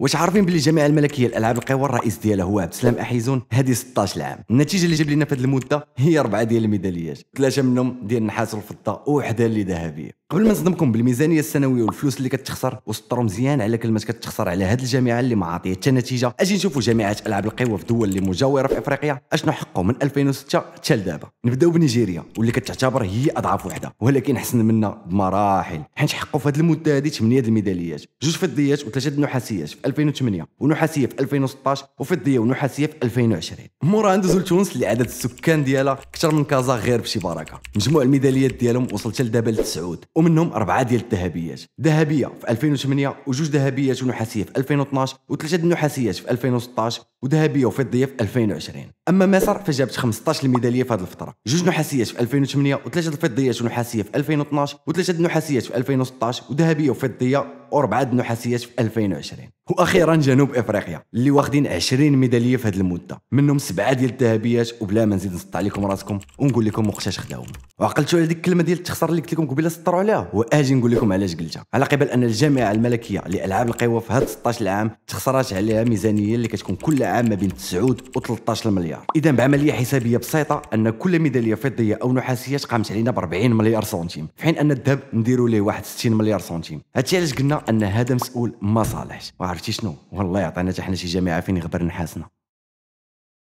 واش عارفين باللي الجامعه الملكيه الالعاب القوى الرئيس ديالها هو عبد السلام احيزون هذه 16 عام النتيجه اللي جاب لنا في هذه المده هي اربعه ديال الميداليات ثلاثه منهم ديال النحاس والفضه وحده اللي ذهبيه قبل ما نصدمكم بالميزانيه السنويه والفلوس اللي كتخسر وسطروا مزيان على كلمه كتخسر على هذه الجامعه اللي ما عطيت حتى نتيجه اجي نشوفوا جامعات العاب القوى في دول اللي مجاوره في افريقيا اشنو حقه من 2006 حتى لدابا نبداو بنيجيريا واللي كتعتبر هي اضعف وحده ولكن احسن منا بمراحل حيت حقه في هذه المده هذه 8 الميداليات جوج فضيات وثلاثه النحاسيات في 2008 ونحاسيه في 2016 وفضيه ونحاسيه في 2020 مورا ندوزو لتونس اللي عدد السكان ديالها اكثر من كازا غير بشي بركه مجموع الميداليات ديالهم وصل حتى لدابا لتسعود ومنهم أربعة ديال الذهبيات ذهبية في 2008 وجوج ذهبيات ونحاسية في 2012 وثلاثة نحاسيات في 2016 وذهبيه وفضيه في 2020 اما مصر فجابت 15 ميداليه في هذه الفتره جوج نحاسيات في 2008 وثلاثه الفضيات ونحاسيه في 2012 وثلاثه نحاسيات في 2016 وذهبيه وفضيه واربعه النحاسيات في 2020 واخيرا جنوب افريقيا اللي واخدين 20 ميداليه في هذه المده منهم سبعه ديال الذهبيات وبلا ما نزيد نسط عليكم راسكم ونقول لكم وقتاش خداهم وعقلتوا على ديك الكلمه ديال التخسر اللي قلت لكم قبيله سطروا عليها واجي نقول لكم علاش قلتها على قبل ان الجامعه الملكيه لالعاب القوى في هاد 16 عام تخسرات عليها ميزانيه اللي كتكون كل عام العام ما بين 9 و 13 مليار اذا بعمليه حسابيه بسيطه ان كل ميداليه فضيه او نحاسيه تقامت علينا ب 40 مليار سنتيم في حين ان الذهب نديروا ليه واحد 60 مليار سنتيم هادشي علاش قلنا ان هذا مسؤول ما صالحش وعرفتي شنو والله يعطينا حتى حنا شي جامعه فين يغبر نحاسنا